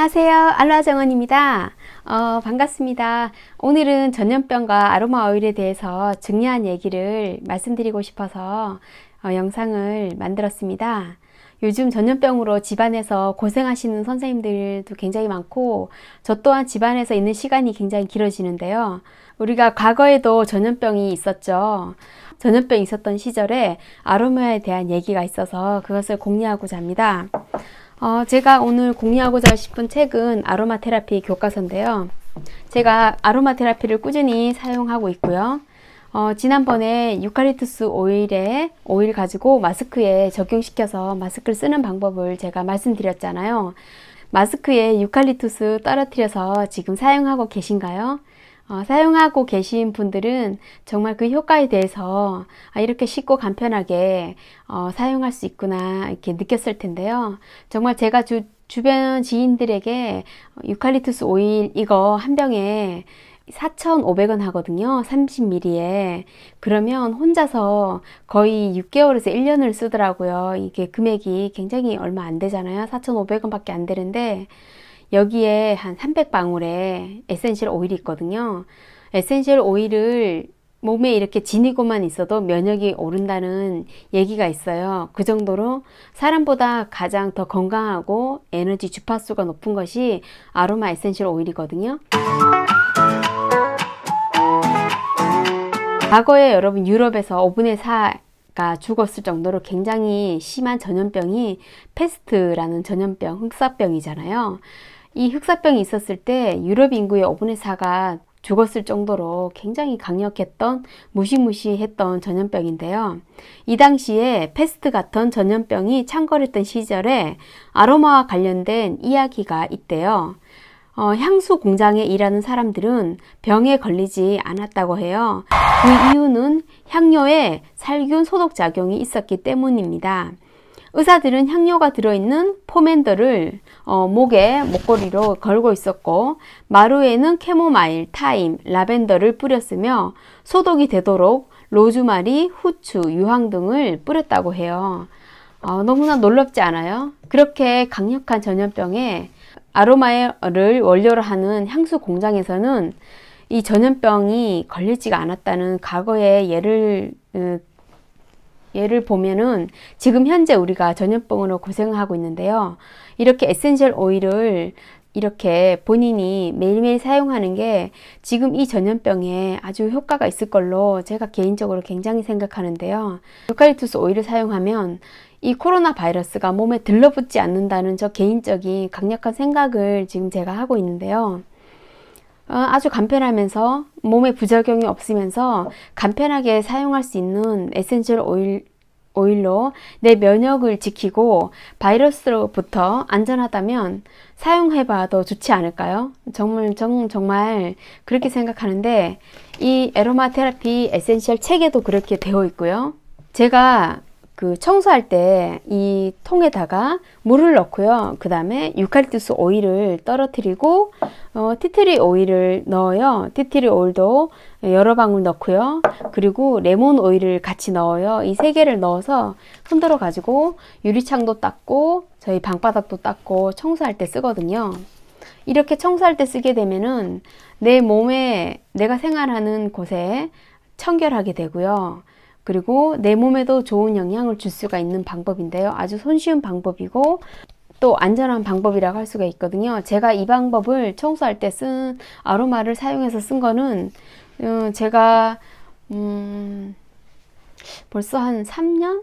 안녕하세요. 알라 정원입니다. 어, 반갑습니다. 오늘은 전염병과 아로마 오일에 대해서 중요한 얘기를 말씀드리고 싶어서 어, 영상을 만들었습니다. 요즘 전염병으로 집안에서 고생하시는 선생님들도 굉장히 많고 저 또한 집안에서 있는 시간이 굉장히 길어지는데요. 우리가 과거에도 전염병이 있었죠. 전염병이 있었던 시절에 아로마에 대한 얘기가 있어서 그것을 공유하고자 합니다. 어, 제가 오늘 공유하고자 싶은 책은 아로마 테라피 교과서인데요. 제가 아로마 테라피를 꾸준히 사용하고 있고요. 어, 지난번에 유칼리투스 오일에 오일 가지고 마스크에 적용시켜서 마스크를 쓰는 방법을 제가 말씀드렸잖아요. 마스크에 유칼리투스 떨어뜨려서 지금 사용하고 계신가요? 어, 사용하고 계신 분들은 정말 그 효과에 대해서 아, 이렇게 쉽고 간편하게 어, 사용할 수 있구나 이렇게 느꼈을 텐데요. 정말 제가 주, 주변 지인들에게 유칼립투스 오일 이거 한 병에 4,500원 하거든요. 30ml에. 그러면 혼자서 거의 6개월에서 1년을 쓰더라고요. 이게 금액이 굉장히 얼마 안 되잖아요. 4,500원 밖에 안 되는데, 여기에 한 300방울의 에센셜 오일이 있거든요. 에센셜 오일을 몸에 이렇게 지니고만 있어도 면역이 오른다는 얘기가 있어요. 그 정도로 사람보다 가장 더 건강하고 에너지 주파수가 높은 것이 아로마 에센셜 오일이거든요. 과거에 여러분 유럽에서 5분의 4가 죽었을 정도로 굉장히 심한 전염병이 페스트라는 전염병, 흑사병이잖아요. 이 흑사병이 있었을 때 유럽 인구의 5분의 4가 죽었을 정도로 굉장히 강력했던 무시무시했던 전염병인데요. 이 당시에 패스트 같은 전염병이 창궐했던 시절에 아로마와 관련된 이야기가 있대요. 어, 향수 공장에 일하는 사람들은 병에 걸리지 않았다고 해요. 그 이유는 향료에 살균 소독 작용이 있었기 때문입니다. 의사들은 향료가 들어있는 포멘더를 어, 목에 목걸이로 걸고 있었고 마루에는 캐모마일, 타임, 라벤더를 뿌렸으며 소독이 되도록 로즈마리, 후추, 유황 등을 뿌렸다고 해요. 어, 너무나 놀랍지 않아요? 그렇게 강력한 전염병에 아로마를 원료로 하는 향수 공장에서는 이 전염병이 걸리지가 않았다는 과거의 예를 어, 예를 보면은 지금 현재 우리가 전염병으로 고생하고 있는데요. 이렇게 에센셜 오일을 이렇게 본인이 매일매일 사용하는 게 지금 이 전염병에 아주 효과가 있을 걸로 제가 개인적으로 굉장히 생각하는데요. 유칼리투스 오일을 사용하면 이 코로나 바이러스가 몸에 들러붙지 않는다는 저 개인적인 강력한 생각을 지금 제가 하고 있는데요. 어, 아주 간편하면서 몸에 부작용이 없으면서 간편하게 사용할 수 있는 에센셜 오일, 오일로 내 면역을 지키고 바이러스로부터 안전하다면 사용해봐도 좋지 않을까요? 정말, 정, 정말 그렇게 생각하는데 이 에로마 테라피 에센셜 책에도 그렇게 되어 있고요. 제가 그 청소할 때 이 통에다가 물을 넣고요. 그 다음에 유칼립투스 오일을 떨어뜨리고 어, 티트리 오일을 넣어요. 티트리 오일도 여러 방울 넣고요. 그리고 레몬 오일을 같이 넣어요. 이 세 개를 넣어서 흔들어 가지고 유리창도 닦고 저희 방바닥도 닦고 청소할 때 쓰거든요. 이렇게 청소할 때 쓰게 되면은 내 몸에 내가 생활하는 곳에 청결하게 되고요. 그리고 내 몸에도 좋은 영향을 줄 수가 있는 방법인데요. 아주 손쉬운 방법이고 또 안전한 방법이라고 할 수가 있거든요. 제가 이 방법을 청소할 때 쓴 아로마를 사용해서 쓴 거는 음, 제가 음 벌써 한 3년?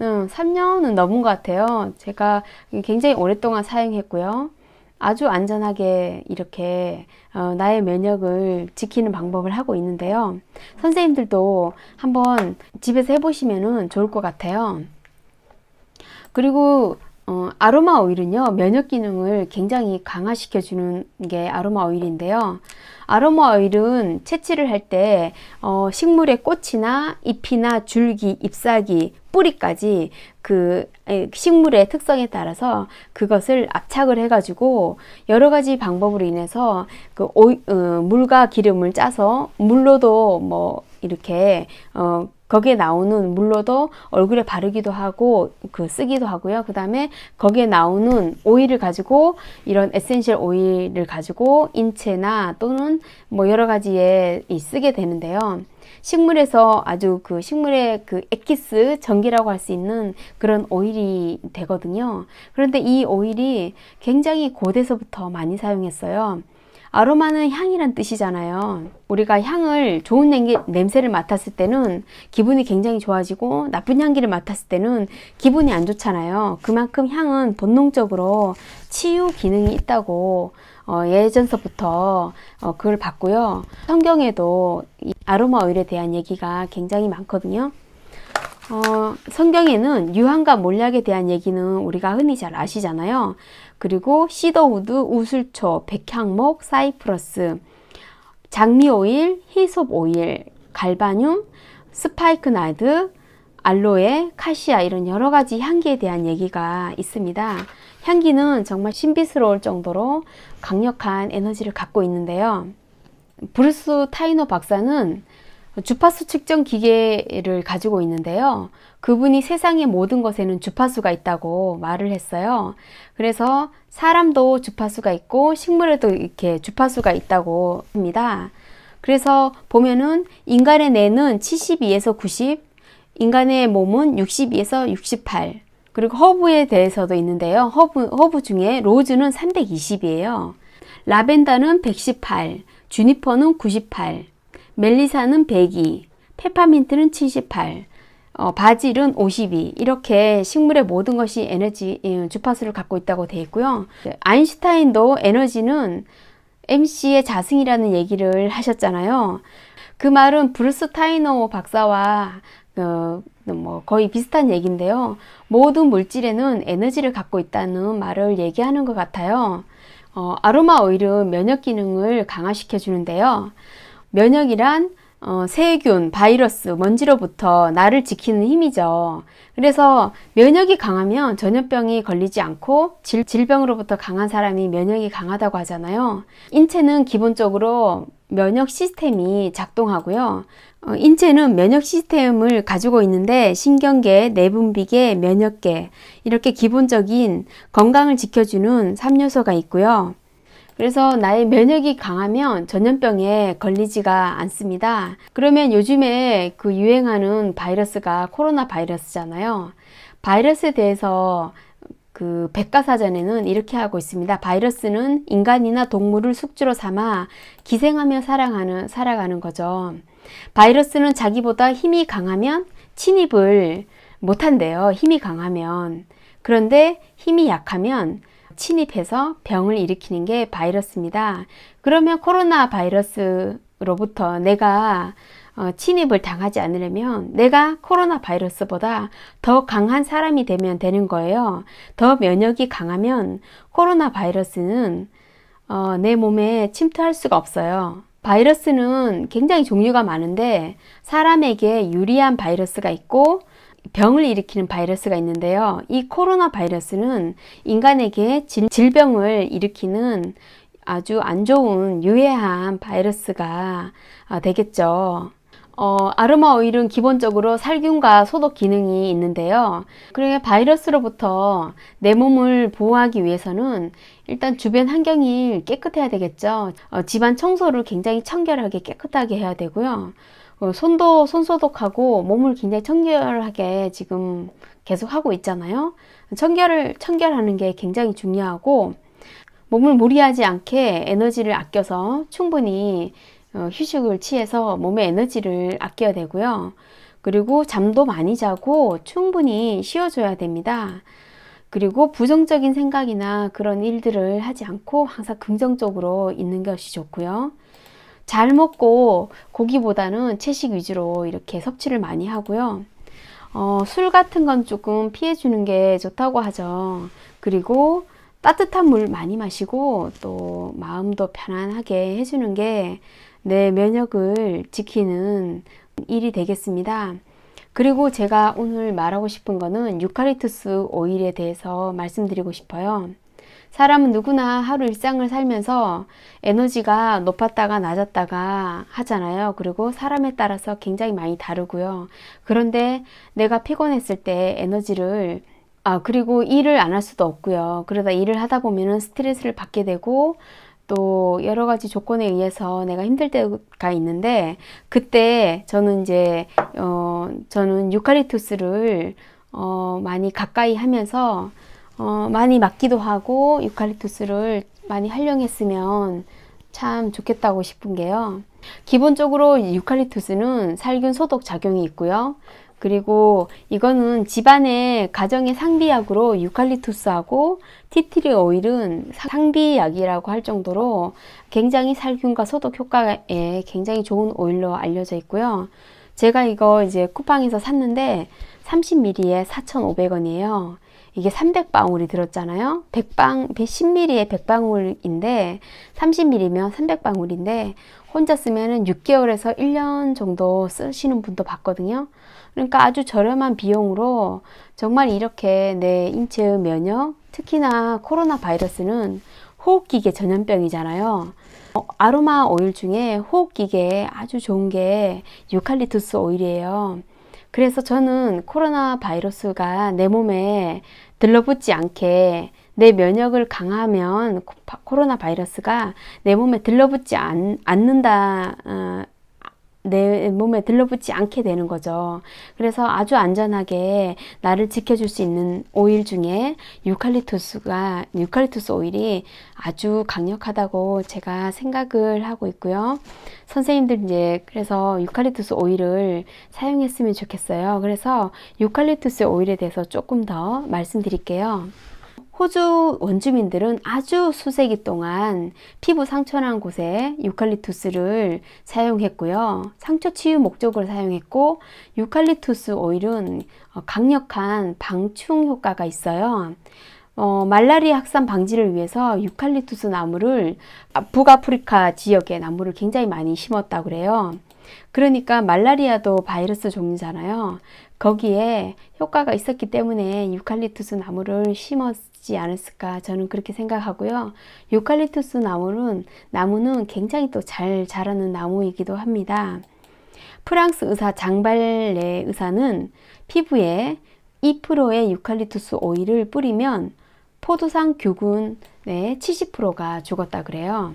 음, 3년은 넘은 것 같아요. 제가 굉장히 오랫동안 사용했고요. 아주 안전하게 이렇게 어, 나의 면역을 지키는 방법을 하고 있는데요. 선생님들도 한번 집에서 해보시면 좋을 것 같아요. 그리고 어, 아로마 오일은요 면역 기능을 굉장히 강화시켜 주는 게 아로마 오일인데요 아로마 오일은 채취를 할때 어, 식물의 꽃이나 잎이나 줄기 잎사귀 뿌리까지 그 식물의 특성에 따라서 그것을 압착을 해가지고 여러 가지 방법으로 인해서 그오 어, 물과 기름을 짜서 물로도 뭐 이렇게 어, 거기에 나오는 물로도 얼굴에 바르기도 하고 그 쓰기도 하고요. 그 다음에 거기에 나오는 오일을 가지고 이런 에센셜 오일을 가지고 인체나 또는 뭐 여러 가지에 쓰게 되는데요. 식물에서 아주 그 식물의 그 액기스 전기라고 할 수 있는 그런 오일이 되거든요. 그런데 이 오일이 굉장히 고대서부터 많이 사용했어요. 아로마는 향이란 뜻이잖아요. 우리가 향을 좋은 냄새를 맡았을 때는 기분이 굉장히 좋아지고 나쁜 향기를 맡았을 때는 기분이 안 좋잖아요. 그만큼 향은 본능적으로 치유 기능이 있다고 어, 예전서부터 어, 그걸 봤고요. 성경에도 아로마 오일에 대한 얘기가 굉장히 많거든요. 어, 성경에는 유황과 몰약에 대한 얘기는 우리가 흔히 잘 아시잖아요. 그리고 시더우드, 우슬초, 백향목, 사이프러스, 장미 오일, 히솝 오일, 갈바늄, 스파이크 나드, 알로에, 카시아 이런 여러 가지 향기에 대한 얘기가 있습니다. 향기는 정말 신비스러울 정도로 강력한 에너지를 갖고 있는데요. 브루스 타이노 박사는 주파수 측정 기계를 가지고 있는데요. 그분이 세상의 모든 것에는 주파수가 있다고 말을 했어요. 그래서 사람도 주파수가 있고 식물에도 이렇게 주파수가 있다고 합니다. 그래서 보면은 인간의 뇌는 72에서 90, 인간의 몸은 62에서 68 그리고 허브에 대해서도 있는데요. 허브, 허브 중에 로즈는 320이에요. 라벤더는 118, 주니퍼는 98, 멜리사는 102, 페파민트는 78, 어, 바질은 52 이렇게 식물의 모든 것이 에너지 예, 주파수를 갖고 있다고 되어 있고요. 네, 아인슈타인도 에너지는 MC의 자승이라는 얘기를 하셨잖아요. 그 말은 브루스 타이너 박사와 어, 뭐 거의 비슷한 얘기인데요. 모든 물질에는 에너지를 갖고 있다는 말을 얘기하는 것 같아요. 어, 아로마 오일은 면역 기능을 강화시켜 주는데요. 면역이란 어, 세균, 바이러스, 먼지로부터 나를 지키는 힘이죠. 그래서 면역이 강하면 전염병이 걸리지 않고 질, 질병으로부터 강한 사람이 면역이 강하다고 하잖아요. 인체는 기본적으로 면역 시스템이 작동하고요. 어, 인체는 면역 시스템을 가지고 있는데 신경계, 내분비계, 면역계 이렇게 기본적인 건강을 지켜주는 3요소가 있고요. 그래서 나의 면역이 강하면 전염병에 걸리지가 않습니다. 그러면 요즘에 그 유행하는 바이러스가 코로나 바이러스잖아요. 바이러스에 대해서 그 백과사전에는 이렇게 하고 있습니다. 바이러스는 인간이나 동물을 숙주로 삼아 기생하며 살아가는, 살아가는 거죠. 바이러스는 자기보다 힘이 강하면 침입을 못한대요. 힘이 강하면. 그런데 힘이 약하면 침입해서 병을 일으키는 게 바이러스입니다. 그러면 코로나 바이러스로부터 내가 어, 침입을 당하지 않으려면 내가 코로나 바이러스보다 더 강한 사람이 되면 되는 거예요. 더 면역이 강하면 코로나 바이러스는 어, 내 몸에 침투할 수가 없어요. 바이러스는 굉장히 종류가 많은데 사람에게 유리한 바이러스가 있고 병을 일으키는 바이러스가 있는데요. 이 코로나 바이러스는 인간에게 질병을 일으키는 아주 안 좋은 유해한 바이러스가 아, 되겠죠. 어, 아르마 오일은 기본적으로 살균과 소독 기능이 있는데요. 그러니 바이러스로부터 내 몸을 보호하기 위해서는 일단 주변 환경이 깨끗해야 되겠죠. 어, 집안 청소를 굉장히 청결하게 깨끗하게 해야 되고요. 어, 손도 손소독하고 몸을 굉장히 청결하게 지금 계속 하고 있잖아요. 청결을 청결하는 게 굉장히 중요하고 몸을 무리하지 않게 에너지를 아껴서 충분히 어, 휴식을 취해서 몸의 에너지를 아껴야 되고요. 그리고 잠도 많이 자고 충분히 쉬어줘야 됩니다. 그리고 부정적인 생각이나 그런 일들을 하지 않고 항상 긍정적으로 있는 것이 좋고요. 잘 먹고 고기보다는 채식 위주로 이렇게 섭취를 많이 하고요. 어, 술 같은 건 조금 피해 주는 게 좋다고 하죠. 그리고 따뜻한 물 많이 마시고 또 마음도 편안하게 해주는 게내 면역을 지키는 일이 되겠습니다. 그리고 제가 오늘 말하고 싶은 거는 유카리투스 오일에 대해서 말씀드리고 싶어요. 사람은 누구나 하루 일상을 살면서 에너지가 높았다가 낮았다가 하잖아요. 그리고 사람에 따라서 굉장히 많이 다르고요. 그런데 내가 피곤했을 때 에너지를 아, 그리고 일을 안 할 수도 없고요. 그러다 일을 하다 보면은 스트레스를 받게 되고 또 여러 가지 조건에 의해서 내가 힘들 때가 있는데 그때 저는 이제 어 저는 유칼립투스를 어 많이 가까이 하면서 어 많이 맞기도 하고 유칼립투스를 많이 활용했으면 참 좋겠다고 싶은 게요. 기본적으로 유칼립투스는 살균 소독 작용이 있고요. 그리고 이거는 집안의 가정의 상비약으로 유칼리투스하고 티트리 오일은 상비약이라고 할 정도로 굉장히 살균과 소독 효과에 굉장히 좋은 오일로 알려져 있고요. 제가 이거 이제 쿠팡에서 샀는데 30ml에 4,500원이에요. 이게 300방울이 들었잖아요. 100방, 10ml에 100방울인데 30ml면 300방울인데 혼자 쓰면은 6개월에서 1년 정도 쓰시는 분도 봤거든요. 그러니까 아주 저렴한 비용으로 정말 이렇게 내 인체 의 면역, 특히나 코로나 바이러스는 호흡기계 전염병이잖아요. 어, 아로마 오일 중에 호흡기계에 아주 좋은 게유칼리투스 오일이에요. 그래서 저는 코로나 바이러스가 내 몸에 들러붙지 않게 내 면역을 강하면 코로나 바이러스가 내 몸에 들러붙지 않, 는다 어, 내 몸에 들러붙지 않게 되는 거죠. 그래서 아주 안전하게 나를 지켜줄 수 있는 오일 중에 유칼리토스가유칼리토스 오일이 아주 강력하다고 제가 생각을 하고 있고요. 선생님들 이제 그래서 유칼리토스 오일을 사용했으면 좋겠어요. 그래서 유칼리토스 오일에 대해서 조금 더 말씀드릴게요. 호주 원주민들은 아주 수세기 동안 피부 상처난 곳에 유칼립투스를 사용했고요. 상처 치유 목적으로 사용했고 유칼립투스 오일은 어, 강력한 방충 효과가 있어요. 어, 말라리아 확산 방지를 위해서 유칼립투스 나무를 아, 북아프리카 지역에 나무를 굉장히 많이 심었다 고 그래요. 그러니까 말라리아도 바이러스 종류잖아요. 거기에 효과가 있었기 때문에 유칼립투스 나무를 심었 있지 않았을까 저는 그렇게 생각하고요. 유칼립투스 나무는 나무는 굉장히 또 잘 자라는 나무이기도 합니다. 프랑스 의사 장발레 의사는 피부에 2%의 유칼립투스 오일을 뿌리면 포도상 균의 70%가 죽었다 그래요.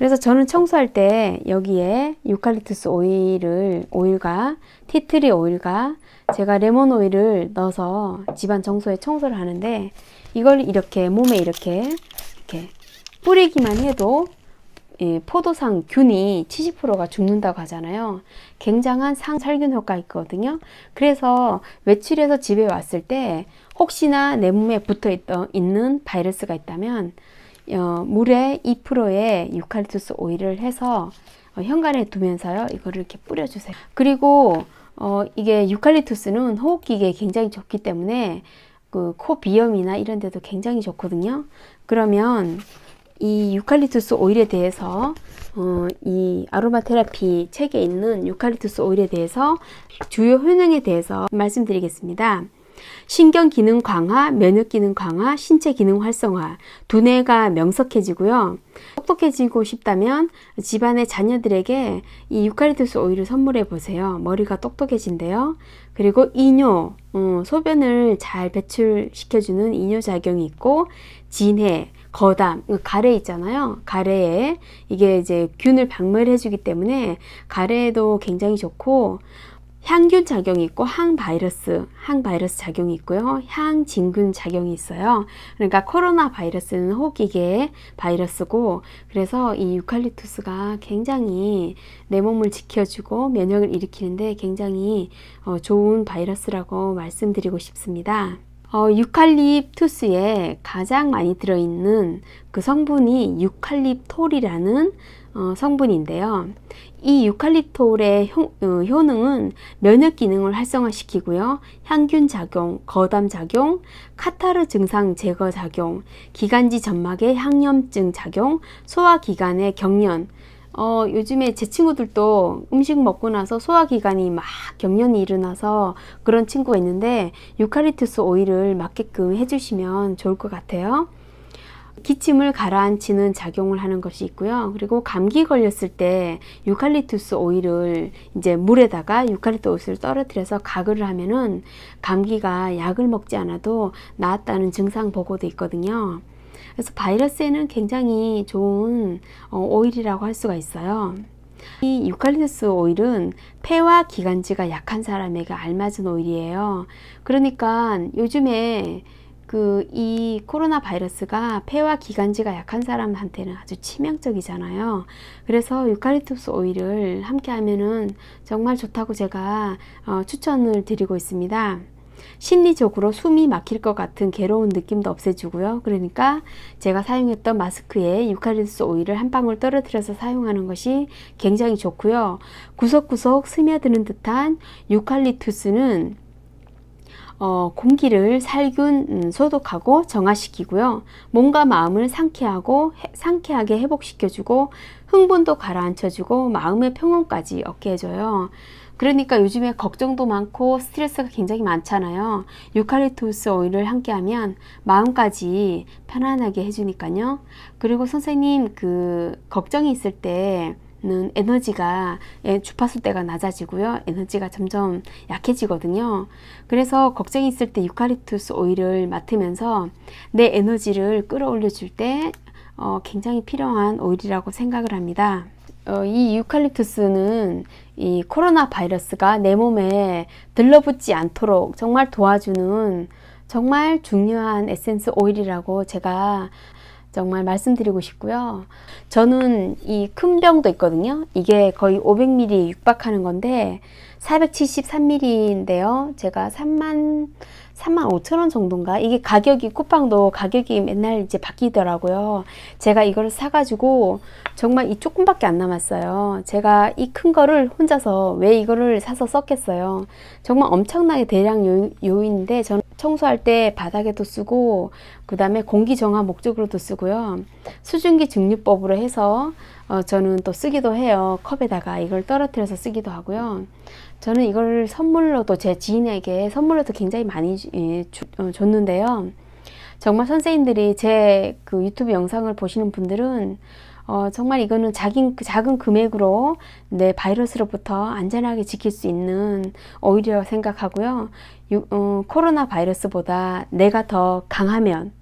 그래서 저는 청소할 때 여기에 유칼립투스 오일을 오일과 티트리 오일과 제가 레몬 오일을 넣어서 집안 청소에 청소를 하는데 이걸 이렇게 몸에 이렇게 이렇게 뿌리기만 해도 예, 포도상 균이 70%가 죽는다고 하잖아요. 굉장한 상살균 효과 있거든요. 그래서 외출해서 집에 왔을 때 혹시나 내 몸에 붙어 있던, 있는 바이러스가 있다면 어, 물에 2%의 유칼립투스 오일을 해서 어, 현관에 두면서요. 이거를 이렇게 뿌려주세요. 그리고 어, 이게 유칼립투스는 호흡기계에 굉장히 좋기 때문에 그 코 비염이나 이런 데도 굉장히 좋거든요. 그러면 이 유칼립투스 오일에 대해서 어, 이 아로마 테라피 책에 있는 유칼립투스 오일에 대해서 주요 효능에 대해서 말씀드리겠습니다. 신경 기능 강화, 면역 기능 강화, 신체 기능 활성화, 두뇌가 명석해지고요. 똑똑해지고 싶다면 집안의 자녀들에게 이 유칼립투스 오일을 선물해 보세요. 머리가 똑똑해진대요. 그리고 이뇨, 음, 소변을 잘 배출시켜주는 이뇨 작용이 있고 진해, 거담, 그 가래 있잖아요. 가래에 이게 이제 균을 박멸해주기 때문에 가래에도 굉장히 좋고 향균 작용이 있고 항바이러스, 항바이러스 작용이 있고요. 향진균 작용이 있어요. 그러니까 코로나 바이러스는 호기계 바이러스고 그래서 이 유칼립투스가 굉장히 내 몸을 지켜주고 면역을 일으키는데 굉장히 어, 좋은 바이러스라고 말씀드리고 싶습니다. 어, 유칼립투스에 가장 많이 들어있는 그 성분이 유칼립톨이라는 어, 성분인데요. 이 유칼립톨의 효, 어, 효능은 면역 기능을 활성화시키고요. 향균 작용, 거담 작용, 카타르 증상 제거 작용, 기관지 점막의 항염증 작용, 소화 기관의 경련, 어, 요즘에 제 친구들도 음식 먹고 나서 소화기관이 막 경련이 일어나서 그런 친구가 있는데 유카리투스 오일을 맞게끔 해주시면 좋을 것 같아요. 기침을 가라앉히는 작용을 하는 것이 있고요. 그리고 감기 걸렸을 때 유칼립투스 오일을 이제 물에다가 유칼립투스 를 떨어뜨려서 가글을 하면은 감기가 약을 먹지 않아도 나았다는 증상 보고도 있거든요. 그래서 바이러스에는 굉장히 좋은 어, 오일이라고 할 수가 있어요. 이 유칼립투스 오일은 폐와 기관지가 약한 사람에게 알맞은 오일이에요. 그러니까 요즘에 그 이 코로나 바이러스가 폐와 기관지가 약한 사람한테는 아주 치명적이잖아요. 그래서 유칼립투스 오일을 함께 하면은 정말 좋다고 제가 어, 추천을 드리고 있습니다. 심리적으로 숨이 막힐 것 같은 괴로운 느낌도 없애주고요. 그러니까 제가 사용했던 마스크에 유칼립스 오일을 한 방울 떨어뜨려서 사용하는 것이 굉장히 좋고요. 구석구석 스며드는 듯한 유칼립투스는 어, 공기를 살균 음, 소독하고 정화시키고요. 몸과 마음을 상쾌하고 해, 상쾌하게 회복시켜주고 흥분도 가라앉혀주고 마음의 평온까지 얻게 해줘요. 그러니까 요즘에 걱정도 많고 스트레스가 굉장히 많잖아요. 유칼립투스 오일을 함께하면 마음까지 편안하게 해주니까요. 그리고 선생님 그 걱정이 있을 때는 에너지가 예, 주파수대가 낮아지고요. 에너지가 점점 약해지거든요. 그래서 걱정이 있을 때 유칼립투스 오일을 맡으면서 내 에너지를 끌어올려 줄때 어, 굉장히 필요한 오일이라고 생각을 합니다. 어, 이 유칼립투스는 이 코로나 바이러스가 내 몸에 들러붙지 않도록 정말 도와주는 정말 중요한 에센스 오일이라고 제가 정말 말씀드리고 싶고요. 저는 이 큰 병도 있거든요. 이게 거의 500ml 육박하는 건데 473ml인데요. 제가 3만 3만 5천 원 정도인가? 이게 가격이 쿠팡도 가격이 맨날 이제 바뀌더라고요. 제가 이걸 사가지고 정말 이 조금밖에 안 남았어요. 제가 이 큰 거를 혼자서 왜 이거를 사서 썼겠어요. 정말 엄청나게 대량 요, 인인데 저는 청소할 때 바닥에도 쓰고 그 다음에 공기 정화 목적으로도 쓰고요. 수증기 증류법으로 해서 어, 저는 또 쓰기도 해요. 컵에다가 이걸 떨어뜨려서 쓰기도 하고요. 저는 이걸 선물로도 제 지인에게 선물로도 굉장히 많이 예, 주, 어, 줬는데요. 정말 선생님들이 제그 유튜브 영상을 보시는 분들은 어, 정말 이거는 작은, 작은 금액으로 내 바이러스로부터 안전하게 지킬 수 있는 오히려 생각하고요. 유, 어, 코로나 바이러스보다 내가 더 강하면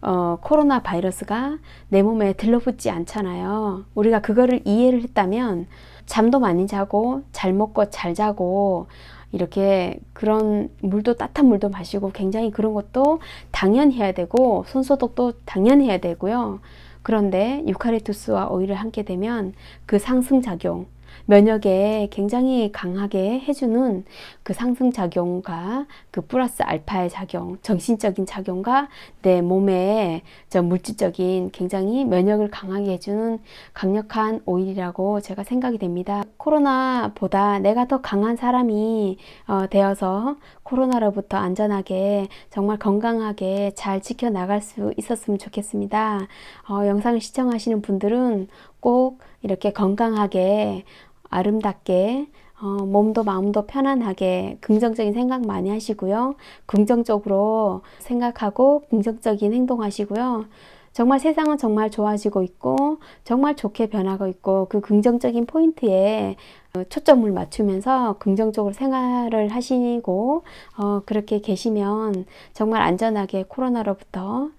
어, 코로나 바이러스가 내 몸에 들러붙지 않잖아요. 우리가 그거를 이해를 했다면 잠도 많이 자고 잘 먹고 잘 자고 이렇게 그런 물도 따뜻한 물도 마시고 굉장히 그런 것도 당연해야 되고 손소독도 당연해야 되고요. 그런데 유카리투스와 오일을 함께 되면 그 상승작용, 면역에 굉장히 강하게 해주는 그 상승 작용과 그 플러스 알파의 작용, 정신적인 작용과 내 몸에 저 물질적인 굉장히 면역을 강하게 해주는 강력한 오일이라고 제가 생각이 됩니다. 코로나보다 내가 더 강한 사람이 어, 되어서 코로나로부터 안전하게 정말 건강하게 잘 지켜나갈 수 있었으면 좋겠습니다. 어, 영상을 시청하시는 분들은 꼭 이렇게 건강하게 아름답게 어, 몸도 마음도 편안하게 긍정적인 생각 많이 하시고요. 긍정적으로 생각하고 긍정적인 행동하시고요. 정말 세상은 정말 좋아지고 있고 정말 좋게 변하고 있고 그 긍정적인 포인트에 어, 초점을 맞추면서 긍정적으로 생활을 하시고 어, 그렇게 계시면 정말 안전하게 코로나로부터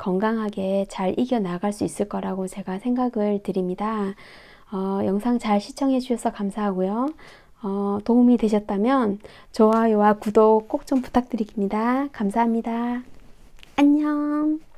건강하게 잘 이겨나갈 수 있을 거라고 제가 생각을 드립니다. 어, 영상 잘 시청해 주셔서 감사하고요. 어, 도움이 되셨다면 좋아요와 구독 꼭 좀 부탁드립니다. 감사합니다. 안녕.